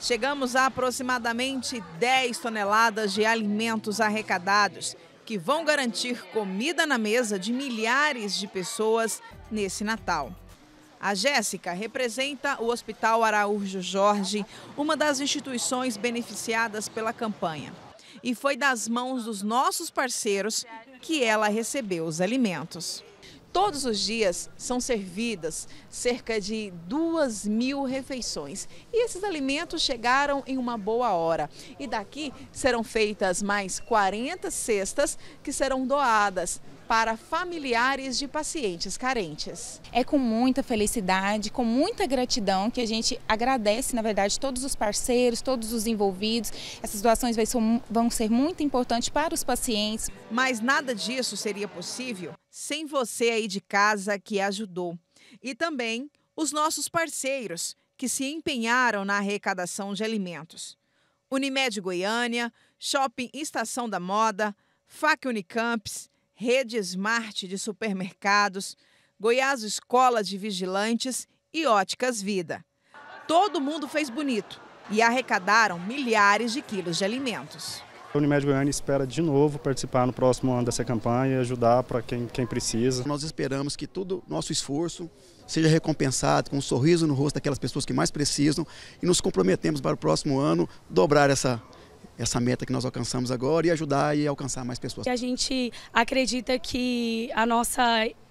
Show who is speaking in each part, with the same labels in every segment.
Speaker 1: Chegamos a aproximadamente 10 toneladas de alimentos arrecadados, que vão garantir comida na mesa de milhares de pessoas nesse Natal. A Jéssica representa o Hospital Araújo Jorge, uma das instituições beneficiadas pela campanha. E foi das mãos dos nossos parceiros que ela recebeu os alimentos. Todos os dias são servidas cerca de duas mil refeições e esses alimentos chegaram em uma boa hora. E daqui serão feitas mais 40 cestas que serão doadas para familiares de pacientes carentes. É com muita felicidade, com muita gratidão que a gente agradece, na verdade, todos os parceiros, todos os envolvidos. Essas doações vão ser muito importantes para os pacientes. Mas nada disso seria possível sem você aí de casa que ajudou. E também os nossos parceiros que se empenharam na arrecadação de alimentos. Unimed Goiânia, Shopping Estação da Moda, Fac Unicamps, Rede Smart de Supermercados, Goiás Escola de Vigilantes e Óticas Vida. Todo mundo fez bonito e arrecadaram milhares de quilos de alimentos. A Unimed Goiânia espera de novo participar no próximo ano dessa campanha e ajudar para quem, quem precisa. Nós esperamos que todo nosso esforço seja recompensado com um sorriso no rosto daquelas pessoas que mais precisam e nos comprometemos para o próximo ano dobrar essa, essa meta que nós alcançamos agora e ajudar e alcançar mais pessoas. A gente acredita que a nossa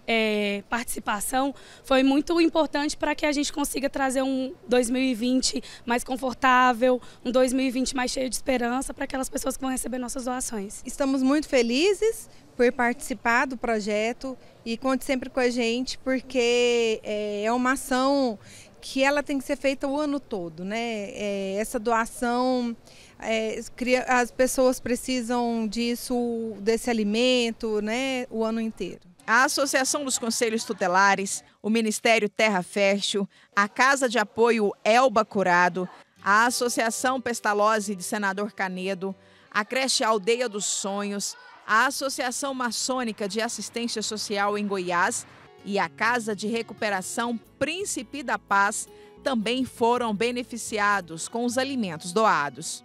Speaker 1: é, participação foi muito importante para que a gente consiga trazer um 2020 mais confortável, um 2020 mais cheio de esperança para aquelas pessoas que vão receber nossas doações. Estamos muito felizes por participar do projeto e conte sempre com a gente porque é, é uma ação que ela tem que ser feita o ano todo, né? É, essa doação, é, as pessoas precisam disso, desse alimento, né? O ano inteiro. A Associação dos Conselhos Tutelares, o Ministério Terra Fértil, a Casa de Apoio Elba Curado, a Associação Pestalozzi de Senador Canedo, a creche Aldeia dos Sonhos, a Associação Maçônica de Assistência Social em Goiás e a Casa de Recuperação Príncipe da Paz também foram beneficiados com os alimentos doados.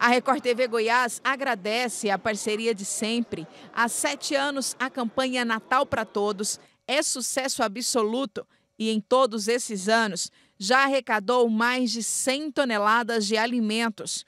Speaker 1: A Record TV Goiás agradece a parceria de sempre. Há sete anos, a campanha Natal para Todos é sucesso absoluto e em todos esses anos já arrecadou mais de 100 toneladas de alimentos.